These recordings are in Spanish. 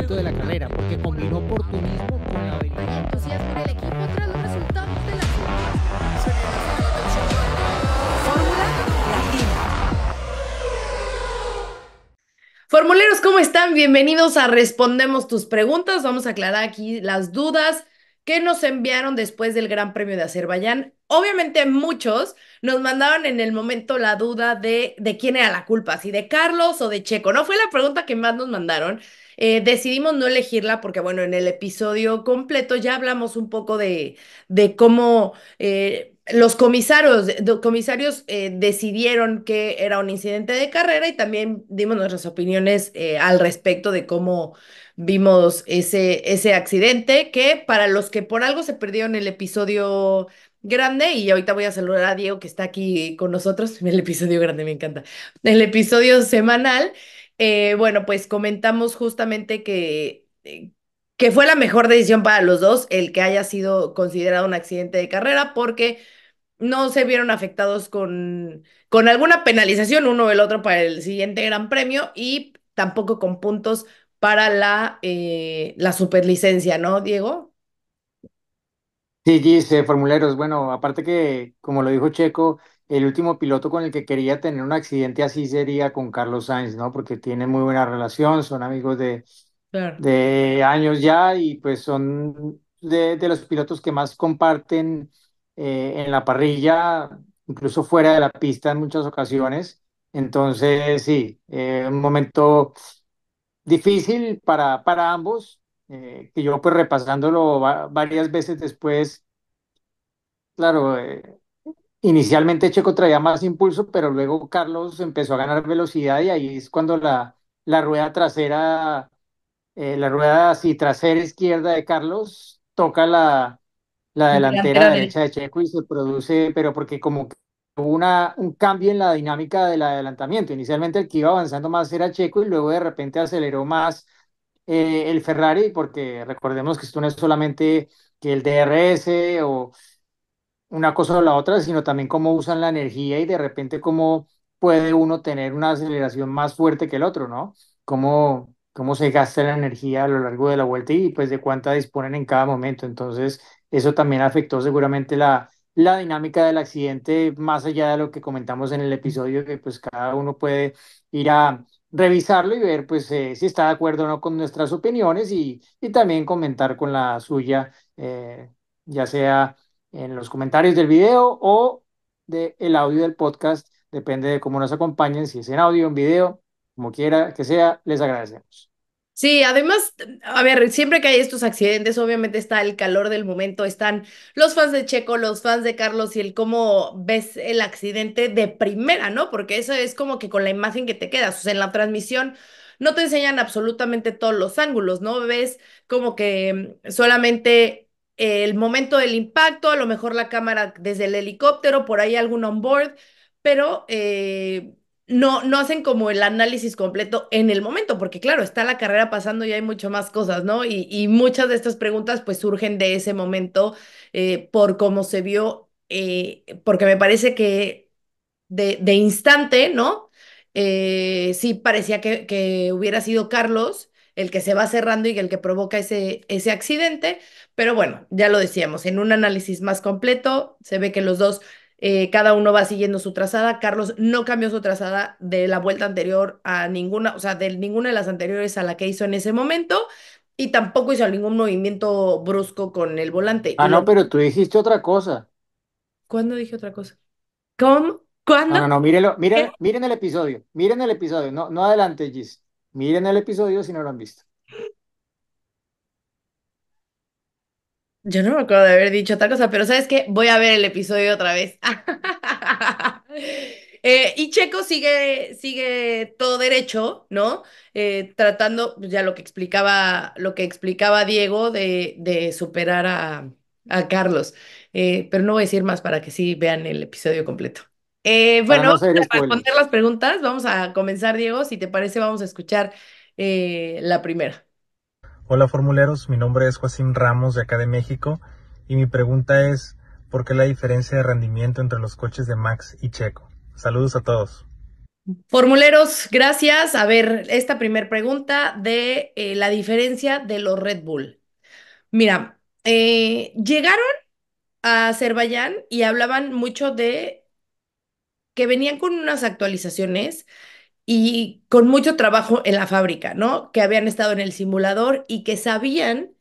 de la carrera, porque con la Formuleros, ¿cómo están? Bienvenidos a Respondemos tus preguntas. Vamos a aclarar aquí las dudas que nos enviaron después del Gran Premio de Azerbaiyán. Obviamente muchos nos mandaron en el momento la duda de, de quién era la culpa, si de Carlos o de Checo. No fue la pregunta que más nos mandaron, eh, decidimos no elegirla porque, bueno, en el episodio completo ya hablamos un poco de, cómo eh, los comisarios, comisarios eh, decidieron que era un incidente de carrera y también dimos nuestras opiniones al respecto de cómo vimos ese, ese accidente, que para los que por algo se perdieron el episodio grande y ahorita voy a saludar a Diego que está aquí con nosotros, el episodio grande me encanta, el episodio semanal. Eh, bueno, pues comentamos justamente que, eh, que fue la mejor decisión para los dos el que haya sido considerado un accidente de carrera porque no se vieron afectados con, con alguna penalización uno o el otro para el siguiente gran premio y tampoco con puntos para la, eh, la superlicencia, ¿no, Diego? Sí, dice formuleros, bueno, aparte que, como lo dijo Checo, el último piloto con el que quería tener un accidente así sería con Carlos Sainz, ¿no? Porque tienen muy buena relación, son amigos de, de años ya y pues son de, los pilotos que más comparten eh, en la parrilla, incluso fuera de la pista en muchas ocasiones. Entonces, sí, eh, un momento difícil para, para ambos, eh, que yo pues repasándolo varias veces después, claro, Inicialmente Checo traía más impulso, pero luego Carlos empezó a ganar velocidad y ahí es cuando la, la rueda trasera, eh, la rueda así trasera izquierda de Carlos toca la, la delantera derecha de Checo y se produce, pero porque como hubo una, un cambio en la dinámica del adelantamiento. Inicialmente el que iba avanzando más era Checo y luego de repente aceleró más eh, el Ferrari, porque recordemos que esto no es solamente que el DRS o una cosa o la otra, sino también cómo usan la energía y de repente cómo puede uno tener una aceleración más fuerte que el otro, ¿no? Cómo, cómo se gasta la energía a lo largo de la vuelta y pues de cuánta disponen en cada momento. Entonces, eso también afectó seguramente la, la dinámica del accidente, más allá de lo que comentamos en el episodio, que pues cada uno puede ir a revisarlo y ver pues eh, si está de acuerdo o no con nuestras opiniones y, y también comentar con la suya, eh, ya sea en los comentarios del video o del el audio del podcast, depende de cómo nos acompañen, si es en audio, en video, como quiera que sea, les agradecemos. Sí, además, a ver, siempre que hay estos accidentes, obviamente está el calor del momento, están los fans de Checo, los fans de Carlos y el cómo ves el accidente de primera, ¿no? Porque eso es como que con la imagen que te quedas, o sea, en la transmisión no te enseñan absolutamente todos los ángulos, ¿no? Ves como que solamente el momento del impacto, a lo mejor la cámara desde el helicóptero, por ahí algún onboard, pero eh, no, no hacen como el análisis completo en el momento, porque claro, está la carrera pasando y hay mucho más cosas, ¿no? Y, muchas de estas preguntas pues surgen de ese momento eh, por cómo se vio, eh, porque me parece que de, instante, ¿no? sí parecía que, que hubiera sido Carlos el que se va cerrando y el que provoca ese, ese accidente. Pero bueno, ya lo decíamos, en un análisis más completo se ve que los dos, eh, cada uno va siguiendo su trazada. Carlos no cambió su trazada de la vuelta anterior a ninguna, o sea, de ninguna de las anteriores a la que hizo en ese momento. Y tampoco hizo ningún movimiento brusco con el volante. Ah, no, pero tú dijiste otra cosa. ¿Cuándo dije otra cosa? ¿Cómo? ¿Cuándo? No, no, no, mírenlo, miren, el episodio, miren el episodio, no, no adelante, Gis. Miren el episodio si no lo han visto. Yo no me acuerdo de haber dicho tal cosa, pero ¿sabes qué? Voy a ver el episodio otra vez. Eh, y Checo sigue, sigue todo derecho, ¿no? Eh, tratando, pues, ya lo que explicaba, lo que explicaba Diego de, superar a, Carlos. Eh, pero no voy a decir más para que sí vean el episodio completo. Eh, bueno, para, responder las preguntas, vamos a comenzar, Diego. Si te parece, vamos a escuchar eh, la primera. Hola, formuleros. Mi nombre es Joaquín Ramos, de acá de México. Y mi pregunta es: ¿por qué la diferencia de rendimiento entre los coches de Max y Checo? Saludos a todos. Formuleros, gracias. A ver, esta primera pregunta de eh, la diferencia de los Red Bull. Mira, llegaron a Azerbaiyán y hablaban mucho de que venían con unas actualizaciones y con mucho trabajo en la fábrica, ¿no? Que habían estado en el simulador y que sabían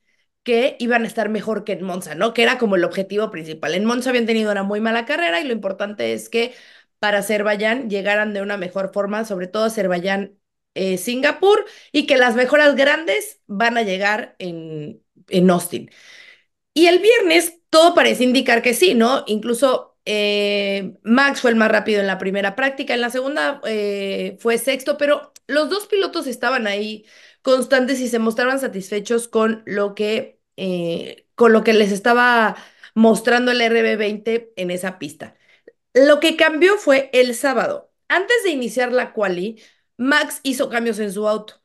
que iban a estar mejor que en Monza, ¿no? Que era como el objetivo principal. En Monza habían tenido una muy mala carrera y lo importante es que para Azerbaiyán llegaran de una mejor forma, sobre todo Azerbaiyán, eh, Singapur, y que las mejoras grandes van a llegar en, Austin. Y el viernes todo parece indicar que sí, ¿no? Incluso eh, Max fue el más rápido en la primera práctica, en la segunda eh, fue sexto, pero los dos pilotos estaban ahí constantes y se mostraban satisfechos con lo que, eh, con lo que les estaba mostrando el RB20 en esa pista. Lo que cambió fue el sábado. Antes de iniciar la quali, Max hizo cambios en su auto.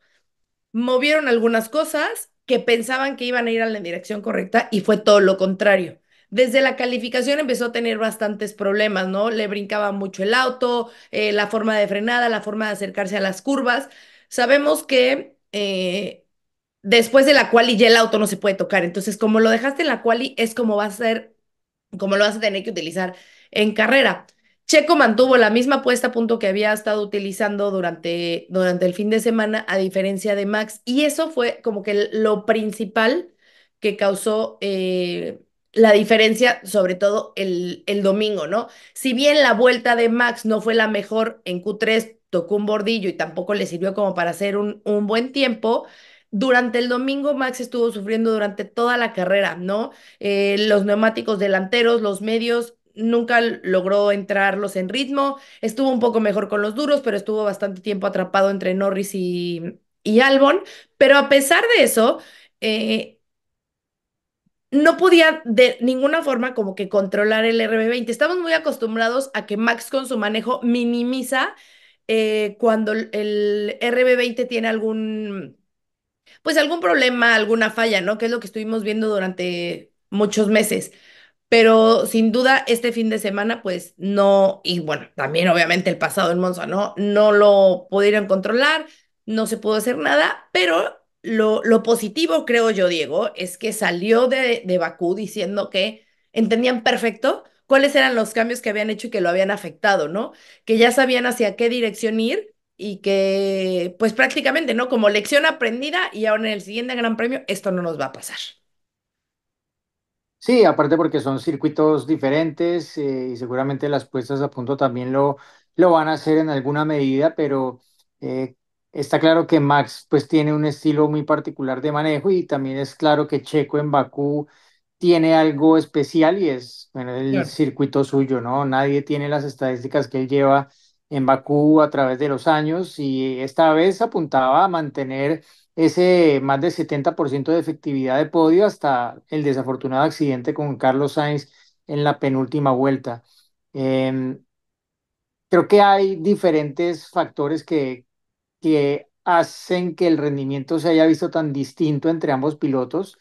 Movieron algunas cosas que pensaban que iban a ir a la dirección correcta y fue todo lo contrario desde la calificación empezó a tener bastantes problemas, ¿no? Le brincaba mucho el auto, eh, la forma de frenada, la forma de acercarse a las curvas. Sabemos que eh, después de la quali ya el auto no se puede tocar, entonces como lo dejaste en la quali es como va a ser, como lo vas a tener que utilizar en carrera. Checo mantuvo la misma puesta a punto que había estado utilizando durante, durante el fin de semana, a diferencia de Max, y eso fue como que lo principal que causó eh, la diferencia, sobre todo el, el, domingo, ¿no? Si bien la vuelta de Max no fue la mejor en Q3, tocó un bordillo y tampoco le sirvió como para hacer un, un buen tiempo. Durante el domingo Max estuvo sufriendo durante toda la carrera, ¿no? Eh, los neumáticos delanteros, los medios, nunca logró entrarlos en ritmo, estuvo un poco mejor con los duros, pero estuvo bastante tiempo atrapado entre Norris y, y Albon, pero a pesar de eso, eh, no podía de ninguna forma como que controlar el RB20. Estamos muy acostumbrados a que Max con su manejo minimiza eh, cuando el RB20 tiene algún, pues algún problema, alguna falla, ¿no? Que es lo que estuvimos viendo durante muchos meses. Pero sin duda este fin de semana, pues no, y bueno, también obviamente el pasado en Monza, ¿no? No lo pudieron controlar, no se pudo hacer nada, pero lo, positivo, creo yo, Diego, es que salió de, Bakú diciendo que entendían perfecto cuáles eran los cambios que habían hecho y que lo habían afectado, ¿no? Que ya sabían hacia qué dirección ir y que, pues prácticamente, ¿no? Como lección aprendida y ahora en el siguiente Gran Premio, esto no nos va a pasar. Sí, aparte porque son circuitos diferentes eh, y seguramente las puestas a punto también lo, lo van a hacer en alguna medida, pero eh, Está claro que Max pues tiene un estilo muy particular de manejo y también es claro que Checo en Bakú tiene algo especial y es el circuito suyo, ¿no? Nadie tiene las estadísticas que él lleva en Bakú a través de los años y esta vez apuntaba a mantener ese más de 70% de efectividad de podio hasta el desafortunado accidente con Carlos Sainz en la penúltima vuelta. Em, creo que hay diferentes factores que, que hacen que el rendimiento se haya visto tan distinto entre ambos pilotos.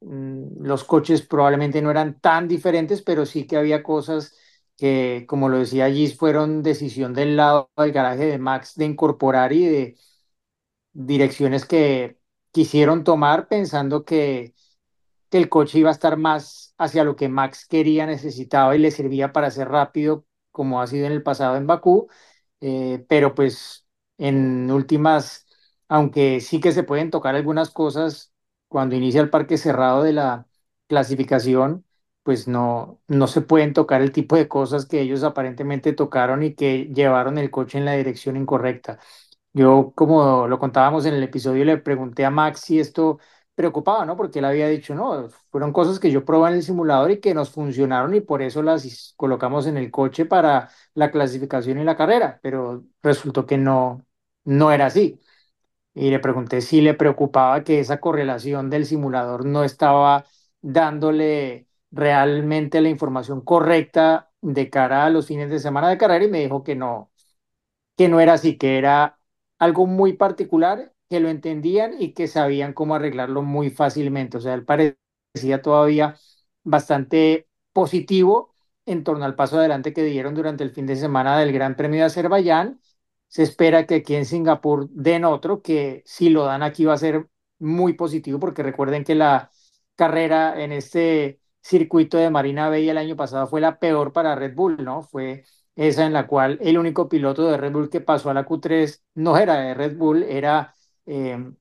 Mm, los coches probablemente no eran tan diferentes, pero sí que había cosas que, como lo decía Gis, fueron decisión del lado del garaje de Max de incorporar y de direcciones que quisieron tomar pensando que, el coche iba a estar más hacia lo que Max quería, necesitaba y le servía para ser rápido, como ha sido en el pasado en Bakú, eh, pero pues en últimas, aunque sí que se pueden tocar algunas cosas, cuando inicia el parque cerrado de la clasificación, pues no, no se pueden tocar el tipo de cosas que ellos aparentemente tocaron y que llevaron el coche en la dirección incorrecta. Yo, como lo contábamos en el episodio, le pregunté a Max si esto preocupaba, ¿no? Porque él había dicho, no, fueron cosas que yo probé en el simulador y que nos funcionaron y por eso las colocamos en el coche para la clasificación y la carrera, pero resultó que no, no era así. Y le pregunté si le preocupaba que esa correlación del simulador no estaba dándole realmente la información correcta de cara a los fines de semana de carrera y me dijo que no, que no era así, que era algo muy particular, que lo entendían y que sabían cómo arreglarlo muy fácilmente. O sea, él parecía todavía bastante positivo en torno al paso adelante que dieron durante el fin de semana del Gran Premio de Azerbaiyán se espera que aquí en Singapur den otro, que si lo dan aquí va a ser muy positivo, porque recuerden que la carrera en este circuito de Marina Bay el año pasado fue la peor para Red Bull, ¿no? Fue esa en la cual el único piloto de Red Bull que pasó a la Q3 no era de Red Bull, era em,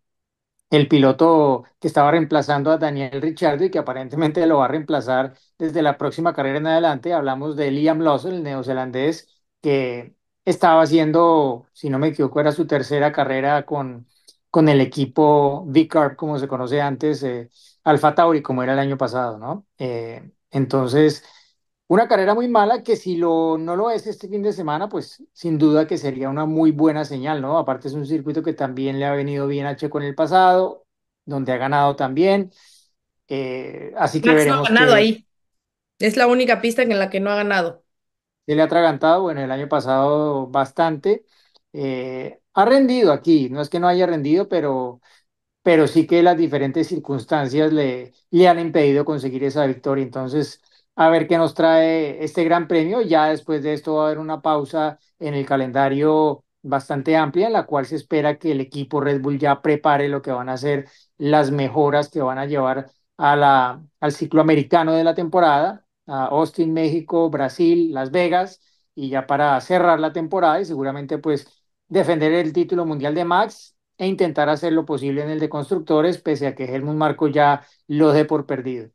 el piloto que estaba reemplazando a Daniel Ricciardo y que aparentemente lo va a reemplazar desde la próxima carrera en adelante. Hablamos de Liam Lawson, el neozelandés, que estaba haciendo, si no me equivoco, era su tercera carrera con, con el equipo v como se conoce antes, eh, Alfa Tauri, como era el año pasado, ¿no? Eh, entonces, una carrera muy mala que si lo, no lo es este fin de semana, pues sin duda que sería una muy buena señal, ¿no? Aparte es un circuito que también le ha venido bien a Checo en el pasado, donde ha ganado también. Eh, así que Max No ha ganado ahí. Es la única pista en la que no ha ganado se le ha atragantado, bueno, el año pasado bastante. Eh, ha rendido aquí, no es que no haya rendido, pero, pero sí que las diferentes circunstancias le, le han impedido conseguir esa victoria. Entonces, a ver qué nos trae este gran premio. Ya después de esto va a haber una pausa en el calendario bastante amplia, en la cual se espera que el equipo Red Bull ya prepare lo que van a hacer las mejoras que van a llevar a la, al ciclo americano de la temporada Austin, México, Brasil, Las Vegas, y ya para cerrar la temporada y seguramente pues defender el título mundial de Max e intentar hacer lo posible en el de constructores, pese a que Helmut Marco ya lo dé por perdido.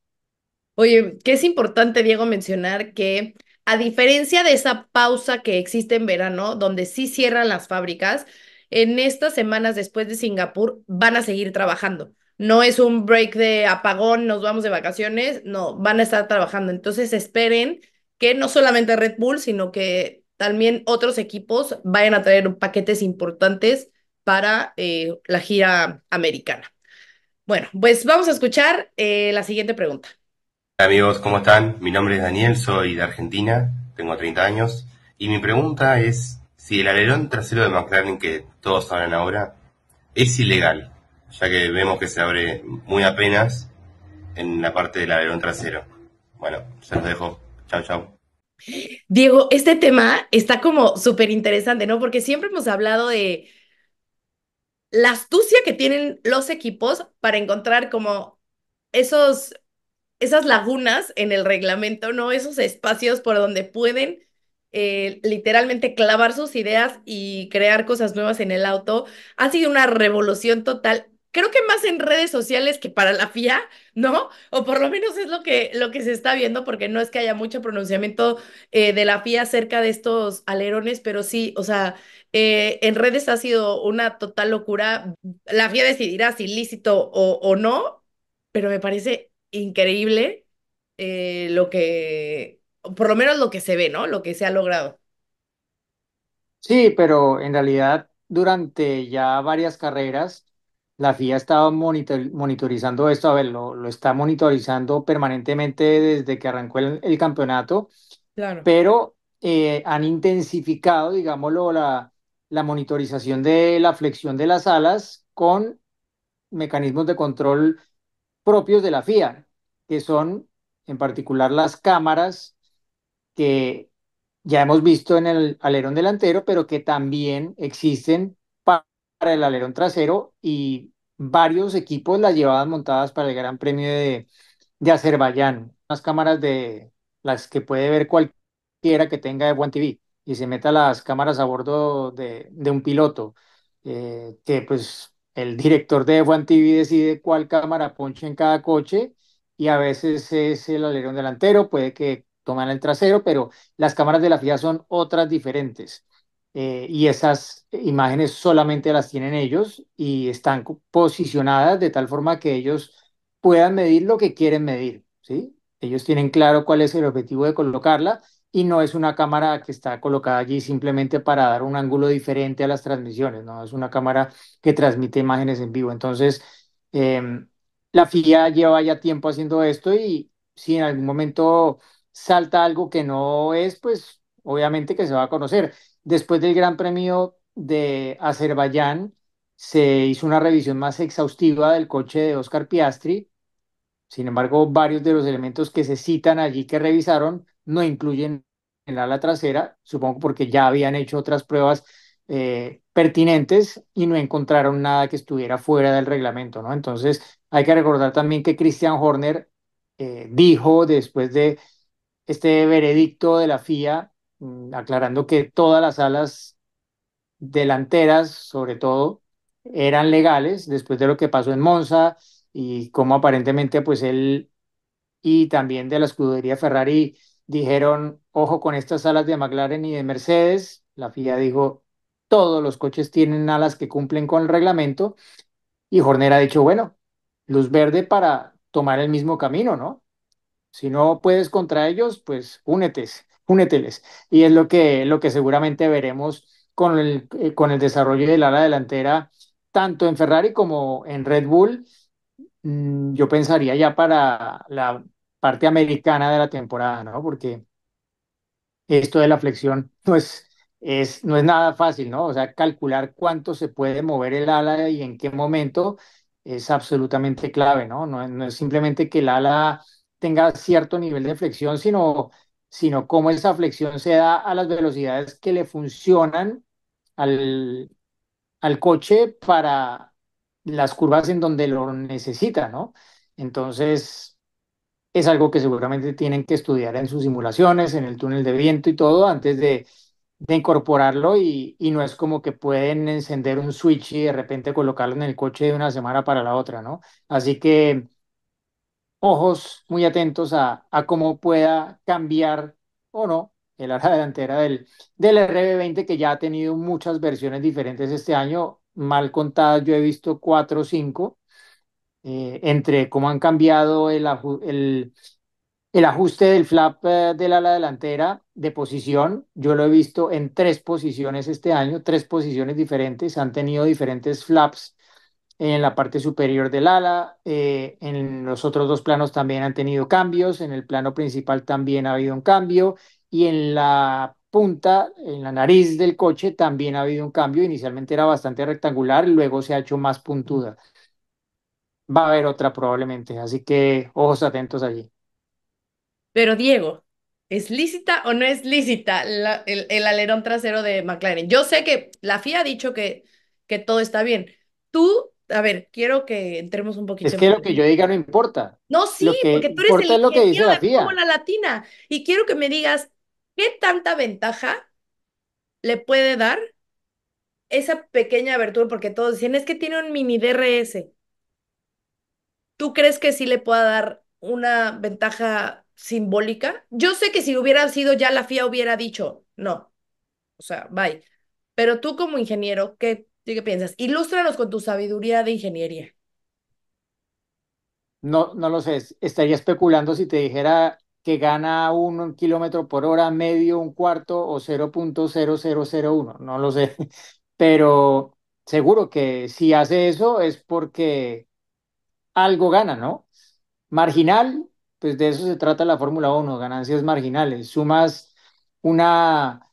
Oye, que es importante, Diego, mencionar que a diferencia de esa pausa que existe en verano, donde sí cierran las fábricas, en estas semanas después de Singapur van a seguir trabajando no es un break de apagón, nos vamos de vacaciones, no, van a estar trabajando. Entonces esperen que no solamente Red Bull, sino que también otros equipos vayan a traer paquetes importantes para eh, la gira americana. Bueno, pues vamos a escuchar eh, la siguiente pregunta. amigos, ¿cómo están? Mi nombre es Daniel, soy de Argentina, tengo 30 años y mi pregunta es si el alerón trasero de McLaren que todos hablan ahora es ilegal ya que vemos que se abre muy apenas en la parte del alerón trasero. Bueno, se los dejo. Chao, chao. Diego, este tema está como súper interesante, ¿no? Porque siempre hemos hablado de la astucia que tienen los equipos para encontrar como esos, esas lagunas en el reglamento, ¿no? Esos espacios por donde pueden eh, literalmente clavar sus ideas y crear cosas nuevas en el auto. Ha sido una revolución total creo que más en redes sociales que para la FIA, ¿no? O por lo menos es lo que, lo que se está viendo, porque no es que haya mucho pronunciamiento eh, de la FIA acerca de estos alerones, pero sí, o sea, eh, en redes ha sido una total locura. La FIA decidirá si lícito o, no, pero me parece increíble eh, lo que, por lo menos lo que se ve, ¿no? Lo que se ha logrado. Sí, pero en realidad durante ya varias carreras la FIA estaba monitorizando esto, a ver, lo, está monitorizando permanentemente desde que arrancó el, campeonato, claro. pero eh, han intensificado, digámoslo, la, la monitorización de la flexión de las alas con mecanismos de control propios de la FIA, que son en particular las cámaras que ya hemos visto en el alerón delantero, pero que también existen para el alerón trasero y varios equipos las llevaban montadas para el Gran Premio de, Azerbaiyán. las cámaras de las que puede ver cualquiera que tenga de One TV y se meta las cámaras a bordo de, un piloto, eh, que pues el director de One TV decide cuál cámara ponche en cada coche y a veces es el alerón delantero, puede que toman el trasero, pero las cámaras de la FIA son otras diferentes. Eh, y esas imágenes solamente las tienen ellos y están posicionadas de tal forma que ellos puedan medir lo que quieren medir, ¿sí? Ellos tienen claro cuál es el objetivo de colocarla y no es una cámara que está colocada allí simplemente para dar un ángulo diferente a las transmisiones, no es una cámara que transmite imágenes en vivo. Entonces, em, la FIA lleva ya tiempo haciendo esto y si en algún momento salta algo que no es, pues obviamente que se va a conocer. Después del Gran Premio de Azerbaiyán, se hizo una revisión más exhaustiva del coche de Oscar Piastri. Sin embargo, varios de los elementos que se citan allí que revisaron no incluyen el ala trasera, supongo porque ya habían hecho otras pruebas eh, pertinentes y no encontraron nada que estuviera fuera del reglamento, ¿no? Entonces, hay que recordar también que Christian Horner eh, dijo después de este veredicto de la FIA Mm, aclarando que todas las alas delanteras, sobre todo, eran legales después de lo que pasó en Monza y como aparentemente pues él y también de la escudería Ferrari dijeron, ojo con estas alas de McLaren y de Mercedes, la FIA dijo, todos los coches tienen alas que cumplen con el reglamento y Horner ha dicho, bueno, luz verde para tomar el mismo camino, ¿no? Si no puedes contra ellos, pues únetes. Y es lo que, lo que seguramente veremos con el, eh, con el desarrollo del ala delantera, tanto en Ferrari como en Red Bull. Mm, yo pensaría ya para la parte americana de la temporada, ¿no? Porque esto de la flexión no es, pues, es, no es nada fácil, ¿no? O sea, calcular cuánto se puede mover el ala y en qué momento es absolutamente clave, ¿no? No, no es simplemente que el ala tenga cierto nivel de flexión, sino sino cómo esa flexión se da a las velocidades que le funcionan al, al coche para las curvas en donde lo necesita, ¿no? Entonces, es algo que seguramente tienen que estudiar en sus simulaciones, en el túnel de viento y todo, antes de, de incorporarlo y, y, no es como que pueden encender un switch y de repente colocarlo en el coche de una semana para la otra, ¿no? Así que ojos muy atentos a, a cómo pueda cambiar o no el ala delantera del, del RB20 que ya ha tenido muchas versiones diferentes este año, mal contadas, yo he visto cuatro o cinco, eh, entre cómo han cambiado el, el, ajuste del flap eh, del ala delantera de posición, yo lo he visto en tres posiciones este año, tres posiciones diferentes, han tenido diferentes flaps en la parte superior del ala. Eh, en los otros dos planos también han tenido cambios. En el plano principal también ha habido un cambio. Y en la punta, en la nariz del coche, también ha habido un cambio. Inicialmente era bastante rectangular, luego se ha hecho más puntuda. Va a haber otra probablemente, así que ojos atentos allí. Pero Diego, ¿es lícita o no es lícita el, el, alerón trasero de McLaren? Yo sé que la FIA ha dicho que, que todo está bien. ¿Tú a ver, quiero que entremos un poquito. Es que que yo diga no importa. No, sí, porque tú eres el ingeniero que la latina. Y quiero que me digas, ¿qué tanta ventaja le puede dar esa pequeña abertura? Porque todos dicen, es que tiene un mini DRS. ¿Tú crees que sí le pueda dar una ventaja simbólica? Yo sé que si hubiera sido ya la FIA hubiera dicho, no. O sea, bye. Pero tú como ingeniero, ¿qué ¿Tú qué piensas? Ilústranos con tu sabiduría de ingeniería. No, no lo sé. Estaría especulando si te dijera que gana un kilómetro por hora, medio, un cuarto o 0.0001. No lo sé. Pero seguro que si hace eso es porque algo gana, ¿no? Marginal, pues de eso se trata la Fórmula 1, ganancias marginales. Sumas una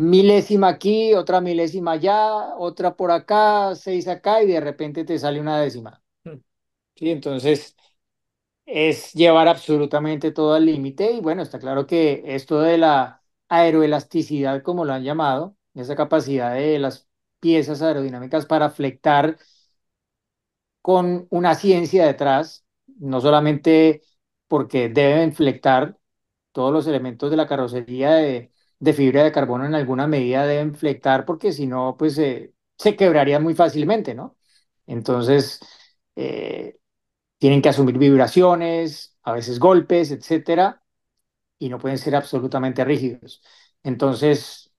milésima aquí, otra milésima allá, otra por acá, seis acá y de repente te sale una décima. Hmm. Sí, entonces es llevar absolutamente todo al límite y bueno, está claro que esto de la aeroelasticidad, como lo han llamado, esa capacidad de las piezas aerodinámicas para flectar con una ciencia detrás, no solamente porque deben flectar todos los elementos de la carrocería de de fibra de carbono en alguna medida deben flectar porque si no, pues eh, se quebraría muy fácilmente, ¿no? Entonces, eh, tienen que asumir vibraciones, a veces golpes, etcétera, y no pueden ser absolutamente rígidos. Entonces,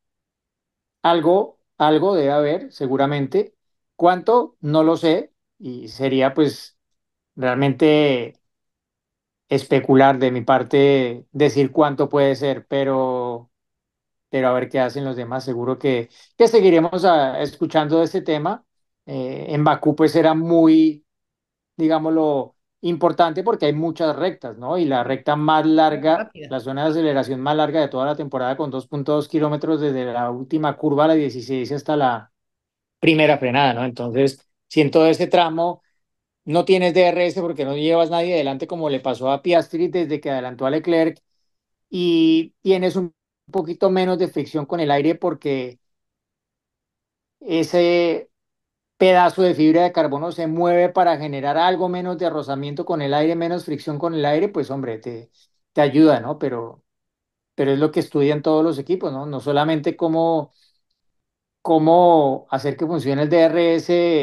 algo, algo debe haber, seguramente. ¿Cuánto? No lo sé, y sería pues realmente especular de mi parte decir cuánto puede ser, pero pero a ver qué hacen los demás. Seguro que, que seguiremos ah, escuchando de este tema. Eh, en Bakú pues era muy, digámoslo, importante porque hay muchas rectas, ¿no? Y la recta más larga, la zona de aceleración más larga de toda la temporada con 2.2 kilómetros desde la última curva, la 16, hasta la primera frenada, ¿no? Entonces, si en todo este tramo no tienes DRS porque no llevas nadie adelante como le pasó a Piastri desde que adelantó a Leclerc y tienes un un poquito menos de fricción con el aire porque ese pedazo de fibra de carbono se mueve para generar algo menos de rozamiento con el aire, menos fricción con el aire, pues hombre, te, te ayuda, ¿no? Pero, pero es lo que estudian todos los equipos, ¿no? No solamente cómo, cómo hacer que funcione el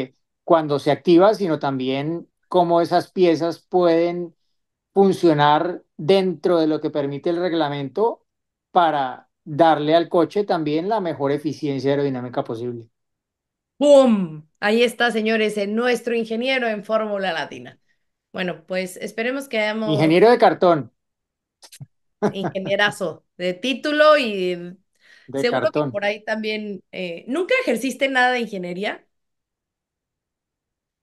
DRS cuando se activa, sino también cómo esas piezas pueden funcionar dentro de lo que permite el reglamento para darle al coche también la mejor eficiencia aerodinámica posible. ¡Boom! Ahí está, señores, nuestro ingeniero en Fórmula Latina. Bueno, pues esperemos que hayamos... Ingeniero de cartón. Ingenierazo de título y seguro que por ahí también... Eh, ¿Nunca ejerciste nada de ingeniería?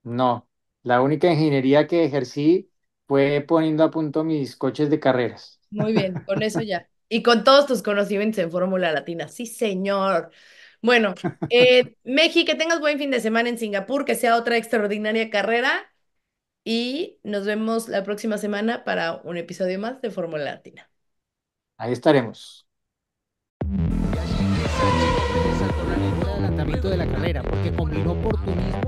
No, la única ingeniería que ejercí fue poniendo a punto mis coches de carreras. Muy bien, con eso ya. Y con todos tus conocimientos en Fórmula Latina. Sí, señor. Bueno, eh, que tengas buen fin de semana en Singapur, que sea otra extraordinaria carrera. Y nos vemos la próxima semana para un episodio más de Fórmula Latina. Ahí estaremos. de la carrera, porque